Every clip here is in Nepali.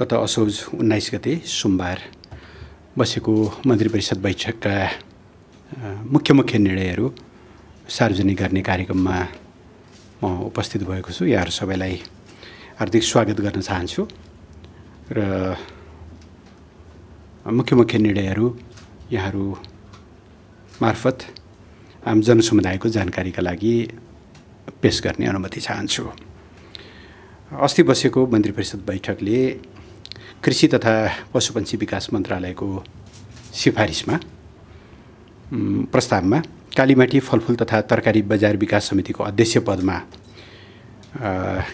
गत असोज उन्नाइस गते सोमबार बसेको मन्त्री परिषद बैठकका मुख्य मुख्य निर्णयहरू सार्वजनिक गर्ने कार्यक्रममा म उपस्थित भएको छु यहाँहरू सबैलाई हार्दिक स्वागत गर्न चाहन्छु र मुख्य मुख्य निर्णयहरू यहाँहरू मार्फत आम जनसमुदायको जानकारीका लागि पेस गर्ने अनुमति चाहन्छु अस्ति बसेको मन्त्री परिषद बैठकले कृषि तथा पशुपन्छी विकास मन्त्रालयको सिफारिसमा प्रस्तावमा कालीमाटी फलफुल तथा तरकारी बजार विकास समितिको अध्यक्ष पदमा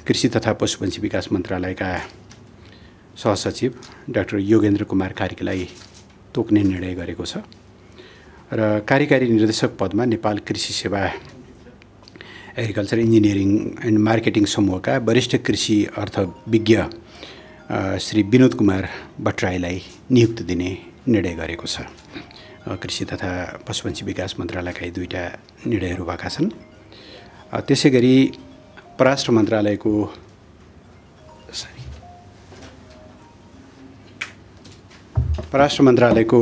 कृषि तथा पशुपन्छी विकास मन्त्रालयका सहसचिव डाक्टर योगेन्द्र कुमार कार्कीलाई तोक्ने निर्णय गरेको छ र कार्यकारी निर्देशक पदमा नेपाल कृषि सेवा एग्रिकल्चर इन्जिनियरिङ एन्ड मार्केटिङ समूहका वरिष्ठ कृषि अर्थविज्ञ श्री विनोद कुमार भट्टराईलाई नियुक्त दिने निर्णय गरेको छ कृषि तथा पशुपन्छी विकास मन्त्रालयका यी दुईवटा निर्णयहरू भएका छन् त्यसै गरी परराष्ट्र मन्त्रालयको परराष्ट्र मन्त्रालयको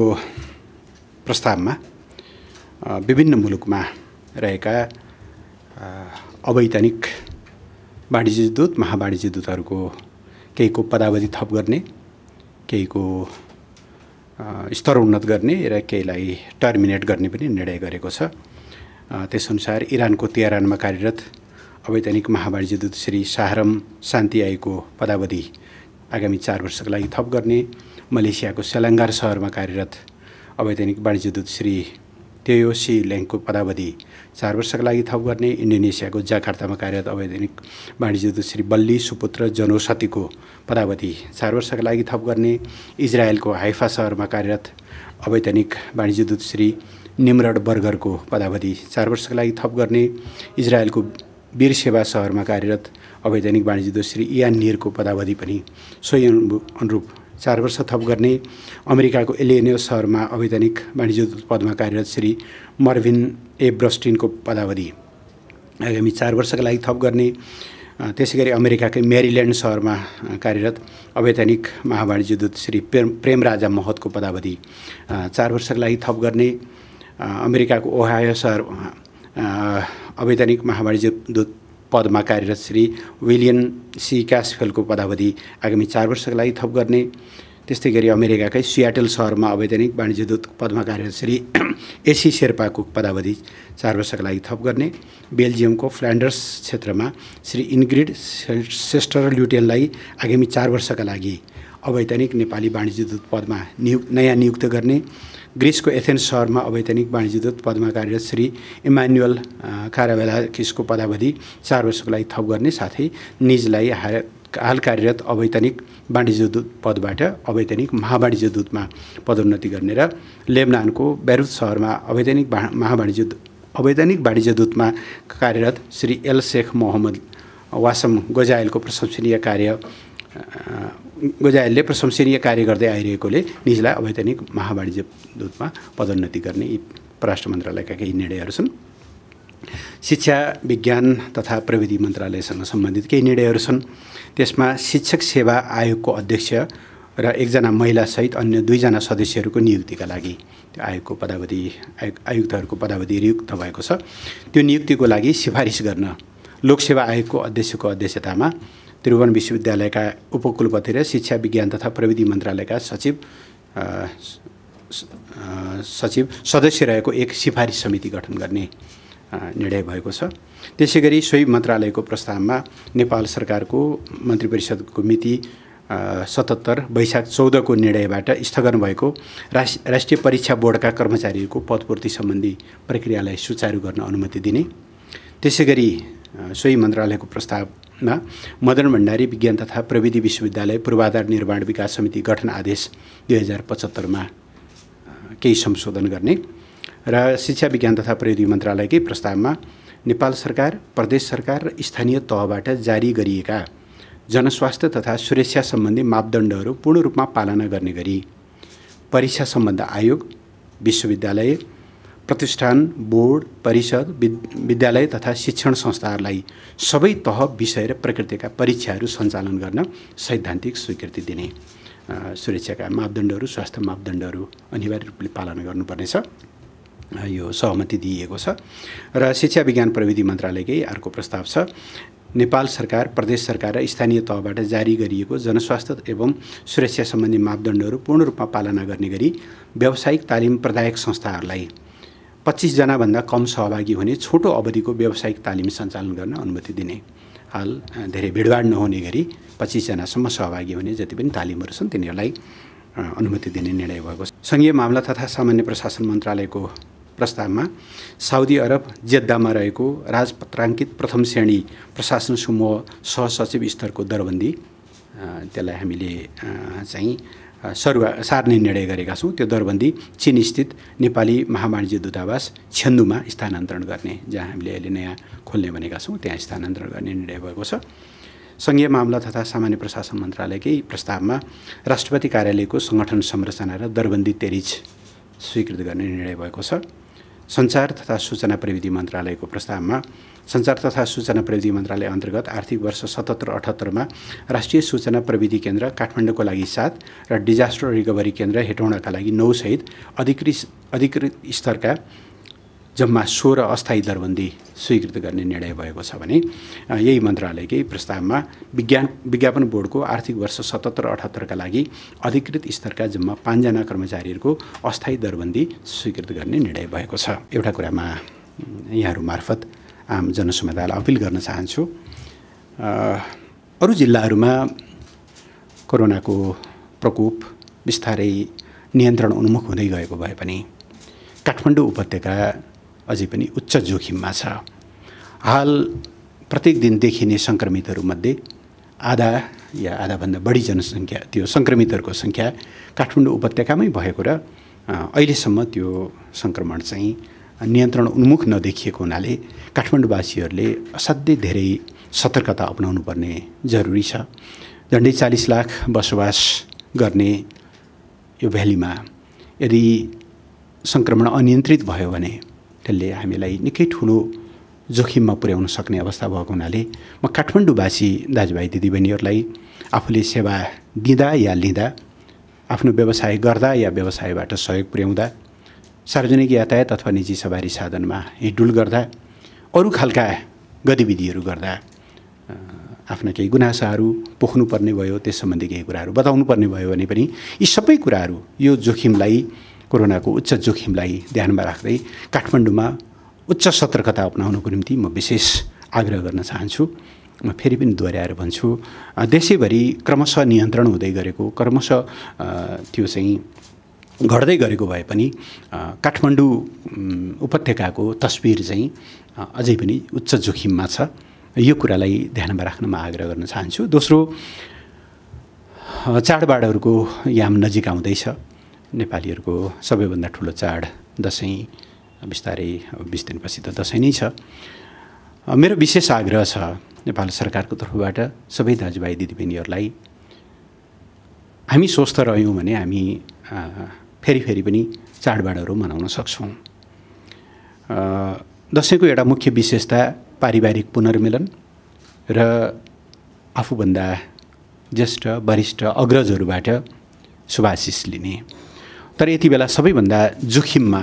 प्रस्तावमा विभिन्न मुलुकमा रहेका अवैधानिक वाणिज्य दूत महावाणिज्य दूतहरूको केहीको पदावधि थप गर्ने केहीको स्तर उन्नत गर्ने र केहीलाई टर्मिनेट गर्ने पनि निर्णय गरेको छ त्यसअनुसार इरानको तेहरानमा कार्यरत अवैधानिक महावाणिज्य दूत श्री शाहरम शान्ति आईको पदावधि आगामी चार वर्षको लागि थप गर्ने मलेसियाको सेलाङ्गार सहरमा कार्यरत अवैधानिक वाणिज्य दूत श्री सी ल्याङ्कको पदावधि चार वर्षका लागि थप गर्ने इन्डोनेसियाको जाकार्तामा कार्यरत अवैधानिक वाणिज्य दूत श्री बल्ली सुपुत्र जनौषतिको पदावधि चार वर्षका लागि थप गर्ने इजरायलको हाइफा सहरमा कार्यरत अवैधानिक वाणिज्य दूत श्री निमरड बर्गरको पदावधि चार वर्षका लागि थप गर्ने इजरायलको वीरसेवा सहरमा कार्यरत अवैधानिक वाणिज्य दूत श्री इयान निरको पदावधि पनि सोही अनुरूप चार वर्ष थप गर्ने अमेरिकाको एलिएनियो सहरमा अवैधानिक वाणिज्य पदमा कार्यरत श्री मर्भिन ए ब्रस्टिनको पदावधि आगामी चार वर्षका लागि थप गर्ने त्यसै गरी अमेरिकाकै मेरिल्यान्ड सहरमा कार्यरत अवैधानिक महावाणिज्य दूत श्री प्रेम प्रेम राजा महतको पदावधि चार वर्षको लागि थप गर्ने अमेरिकाको ओहायो सहर अवैधानिक महावाणिज्य दूत पदमा कार्यरत श्री विलियन सी क्यासफेलको पदावधि आगामी चार वर्षको लागि थप गर्ने त्यस्तै गरी अमेरिकाकै सियाटल सहरमा अवैधानिक वाणिज्य दूत पदमा कार्यरत श्री एसी शेर्पाको पदावधि चार वर्षका लागि थप गर्ने बेल्जियमको फ्ल्यान्डर्स क्षेत्रमा श्री इन्ग्रिड सेस्टर ल्युटेनलाई आगामी चार वर्षका लागि अवैधानिक नेपाली वाणिज्य दूत पदमा नियुक्त नयाँ नियुक्त गर्ने ग्रिसको एथेन्स सहरमा अवैतनिक वाणिज्यदूत पदमा कार्यरत श्री इमान्युअल काराबेलाकिसको पदावधि चार वर्षको लागि थप गर्ने साथै निजलाई हार हाल कार्यरत अवैतनिक वाणिज्यदूत पदबाट अवैतनिक दूतमा पदोन्नति गर्ने र लेबनानको बेरुत सहरमा अवैतनिक महावाणिज्य अवैतनिक वाणिज्यदूतमा कार्यरत Shri Al Sheikh Mohammed Wasam गोजायलको प्रशंसनीय कार्य गोजायलले प्रशंसनीय कार्य गर्दै आइरहेकोले निजलाई अवैतनिक महावाणिज्य दूतमा पदोन्नति गर्ने यी परराष्ट्र मन्त्रालयका केही निर्णयहरू छन् शिक्षा विज्ञान तथा प्रविधि मन्त्रालयसँग सम्बन्धित केही निर्णयहरू छन् त्यसमा शिक्षक सेवा आयोगको अध्यक्ष र एकजना महिलासहित अन्य दुईजना सदस्यहरूको नियुक्तिका लागि त्यो आयोगको पदावधि आयु आयुक्तहरूको पदावधि नियुक्त भएको छ त्यो नियुक्तिको लागि सिफारिस गर्न लोकसेवा आयोगको अध्यक्षको अध्यक्षतामा त्रिभुवन विश्वविद्यालयका उपकुलपति र शिक्षा विज्ञान तथा प्रविधि मन्त्रालयका सचिव सचिव सदस्य रहेको एक सिफारिस समिति गठन गर्ने निर्णय भएको छ त्यसै गरी सोही मन्त्रालयको प्रस्तावमा नेपाल सरकारको मन्त्री परिषदको मिति सतहत्तर वैशाख चौधको निर्णयबाट स्थगन भएको राष्ट्र राष्ट्रिय परीक्षा बोर्डका कर्मचारीहरूको पदपूर्ति सम्बन्धी प्रक्रियालाई सुचारू गर्न अनुमति दिने त्यसै गरी सोही मन्त्रालयको प्रस्ताव मा मदन भण्डारी विज्ञान तथा प्रविधि विश्वविद्यालय पूर्वाधार निर्माण विकास समिति गठन आदेश दुई हजार पचहत्तरमा केही संशोधन गर्ने र शिक्षा विज्ञान तथा प्रविधि मन्त्रालयकै प्रस्तावमा नेपाल सरकार प्रदेश सरकार र स्थानीय तहबाट जारी गरिएका जनस्वास्थ्य तथा सुरक्षा सम्बन्धी मापदण्डहरू पूर्ण रूपमा पालना गर्ने गरी परीक्षा सम्बन्ध आयोग विश्वविद्यालय प्रतिष्ठान बोर्ड परिषद विद्यालय तथा शिक्षण संस्थाहरूलाई सबै तह विषय र प्रकृतिका परीक्षाहरू सञ्चालन गर्न सैद्धान्तिक स्वीकृति दिने सुरक्षाका मापदण्डहरू स्वास्थ्य मापदण्डहरू अनिवार्य रूपले पालन गर्नुपर्नेछ यो सहमति दिइएको छ र शिक्षा विज्ञान प्रविधि मन्त्रालयकै अर्को प्रस्ताव छ नेपाल सरकार प्रदेश सरकार र स्थानीय तहबाट जारी गरिएको जनस्वास्थ्य एवं सुरक्षा सम्बन्धी मापदण्डहरू पूर्ण रूपमा पालना गर्ने गरी व्यावसायिक तालिम प्रदायक संस्थाहरूलाई पच्चिसजनाभन्दा कम सहभागी हुने छोटो अवधिको व्यावसायिक तालिम सञ्चालन गर्न अनुमति दिने हाल धेरै भिडभाड नहुने गरी पच्चिसजनासम्म सहभागी हुने जति पनि तालिमहरू छन् तिनीहरूलाई अनुमति दिने निर्णय भएको छ सङ्घीय मामला तथा सामान्य प्रशासन मन्त्रालयको प्रस्तावमा साउदी अरब जेद्दामा रहेको राजपत्राङ्कित प्रथम श्रेणी प्रशासन समूह सहसचिव स्तरको दरबन्दी त्यसलाई हामीले चाहिँ सरुवा सार्ने निर्णय गरेका छौँ त्यो दरबन्दी चिनस्थित नेपाली महावाणिज्य दूतावास छेन्दुमा स्थानान्तरण गर्ने जहाँ हामीले अहिले नयाँ खोल्ने भनेका छौँ त्यहाँ स्थानान्तरण गर्ने निर्णय भएको छ सङ्घीय मामला तथा सामान्य प्रशासन मन्त्रालयकै प्रस्तावमा राष्ट्रपति कार्यालयको सङ्गठन संरचना र दरबन्दी तेरिज स्वीकृत गर्ने निर्णय भएको छ सञ्चार तथा सूचना प्रविधि मन्त्रालयको प्रस्तावमा सञ्चार तथा सूचना प्रविधि मन्त्रालय अन्तर्गत आर्थिक वर्ष सतहत्तर अठहत्तरमा राष्ट्रिय सूचना प्रविधि केन्द्र काठमाडौँको लागि सात र डिजास्टर रिकभरी केन्द्र हेटौँडाका लागि नौसहित अधिकृत अधिकृत स्तरका जम्मा सोह्र अस्थायी दरबन्दी स्वीकृत गर्ने निर्णय भएको छ भने यही मन्त्रालयकै प्रस्तावमा विज्ञान विज्ञापन बोर्डको आर्थिक वर्ष सतहत्तर अठहत्तरका लागि अधिकृत स्तरका जम्मा पाँचजना कर्मचारीहरूको अस्थायी दरबन्दी स्वीकृत गर्ने निर्णय भएको छ एउटा कुरामा यहाँहरू मार्फत आम जनसमुदायलाई अपिल गर्न चाहन्छु अरू जिल्लाहरूमा कोरोनाको प्रकोप बिस्तारै नियन्त्रण उन्मुख हुँदै गएको भए पनि काठमाडौँ उपत्यका अझै पनि उच्च जोखिममा छ हाल प्रत्येक दिन देखिने सङ्क्रमितहरूमध्ये आधा या आधाभन्दा बढी जनसङ्ख्या त्यो सङ्क्रमितहरूको सङ्ख्या काठमाडौँ उपत्यकामै भएको र अहिलेसम्म त्यो सङ्क्रमण चाहिँ नियन्त्रण उन्मुख नदेखिएको हुनाले काठमाडौँवासीहरूले असाध्यै धेरै सतर्कता अप्नाउनु पर्ने जरुरी छ झन्डै चालिस लाख बसोबास गर्ने यो भ्यालीमा यदि सङ्क्रमण अनियन्त्रित भयो भने त्यसले हामीलाई निकै ठुलो जोखिममा पुर्याउन सक्ने अवस्था भएको हुनाले म काठमाडौँवासी दाजुभाइ दिदीबहिनीहरूलाई आफूले सेवा दिँदा या लिँदा आफ्नो व्यवसाय गर्दा या व्यवसायबाट सहयोग पुर्याउँदा सार्वजनिक यातायात अथवा निजी सवारी साधनमा हिँडुल गर्दा अरू खालका गतिविधिहरू गर्दा आफ्ना केही गुनासाहरू पोख्नुपर्ने भयो त्यस सम्बन्धी केही कुराहरू बताउनुपर्ने भयो भने पनि यी सबै कुराहरू यो जोखिमलाई कोरोनाको उच्च जोखिमलाई ध्यानमा राख्दै काठमाडौँमा उच्च सतर्कता अप्नाउनको निम्ति म विशेष आग्रह गर्न चाहन्छु म फेरि पनि दोहोऱ्याएर भन्छु देशैभरि क्रमशः नियन्त्रण हुँदै गरेको क्रमशः त्यो चाहिँ घट्दै गरेको भए पनि काठमाडौँ उपत्यकाको तस्विर चाहिँ अझै पनि उच्च जोखिममा छ यो कुरालाई ध्यानमा राख्न म आग्रह गर्न चाहन्छु दोस्रो चाडबाडहरूको याम नजिक आउँदैछ नेपालीहरूको सबैभन्दा ठुलो चाड दसैँ बिस्तारै बिस दिनपछि त दसैँ नै छ मेरो विशेष आग्रह छ नेपाल सरकारको तर्फबाट सबै दाजुभाइ दिदीबहिनीहरूलाई हामी स्वस्थ रह्यौँ भने हामी फेरि फेरि पनि चाडबाडहरू मनाउन सक्छौँ दसैँको एउटा मुख्य विशेषता पारिवारिक पुनर्मिलन र आफूभन्दा ज्येष्ठ वरिष्ठ अग्रजहरूबाट शुभाशिष लिने तर यति बेला सबैभन्दा जोखिममा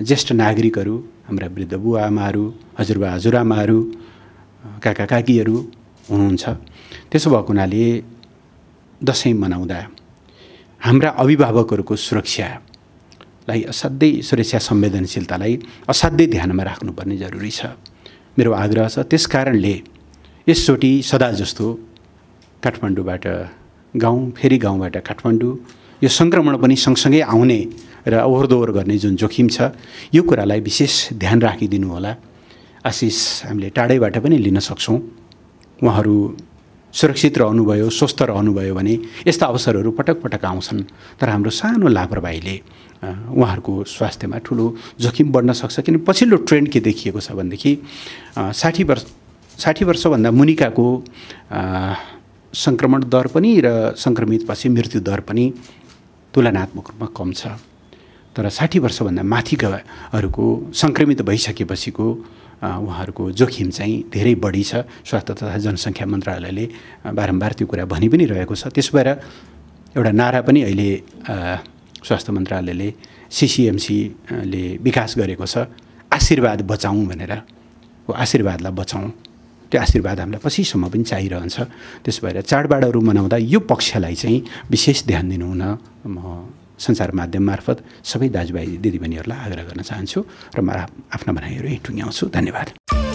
ज्येष्ठ नागरिकहरू हाम्रा वृद्ध बुवा आमाहरू हजुरबा हजुरआमाहरू काका काकीहरू हुनुहुन्छ त्यसो भएको हुनाले दसैँ मनाउँदा हाम्रा अभिभावकहरूको सुरक्षालाई असाध्यै सुरक्षा संवेदनशीलतालाई असाध्यै ध्यानमा राख्नुपर्ने जरुरी छ मेरो आग्रह छ त्यस कारणले यसचोटि सदा जस्तो काठमाडौँबाट गाउँ फेरि गाउँबाट काठमाडौँ यो सङ्क्रमण पनि सँगसँगै आउने र ओहोरदोहोर गर्ने जुन जोखिम छ यो कुरालाई विशेष ध्यान राखिदिनु होला आशिष हामीले टाढैबाट पनि लिन सक्छौँ उहाँहरू सुरक्षित रहनुभयो स्वस्थ रहनुभयो भने यस्ता अवसरहरू पटक पटक आउँछन् तर हाम्रो सानो लापरवाहीले उहाँहरूको स्वास्थ्यमा ठुलो जोखिम बढ्न सक्छ किन पछिल्लो ट्रेन्ड के देखिएको छ भनेदेखि साठी वर्ष साठी वर्षभन्दा मुनिकाको सङ्क्रमण दर पनि र सङ्क्रमितपछि मृत्यु दर पनि तुलनात्मक रूपमा कम छ तर साठी वर्षभन्दा माथिकाहरूको सङ्क्रमित भइसकेपछिको उहाँहरूको जोखिम चाहिँ धेरै बढी छ स्वास्थ्य तथा जनसङ्ख्या मन्त्रालयले बारम्बार त्यो कुरा भनि पनि रहेको छ त्यस भएर एउटा नारा पनि अहिले स्वास्थ्य मन्त्रालयले सिसिएमसीले विकास गरेको छ आशीर्वाद बचाउँ भनेर आशीर्वादलाई बचाउँ त्यो आशीर्वाद हामीलाई पछिसम्म पनि चाहिरहन्छ त्यस भएर चाडबाडहरू मनाउँदा यो पक्षलाई चाहिँ विशेष ध्यान दिनुहुन म सञ्चार माध्यम मार्फत सबै दाजुभाइ दिदीबहिनीहरूलाई आग्रह गर्न चाहन्छु र म आफ्ना भनाइहरू यहीँ टुङ्ग्याउँछु धन्यवाद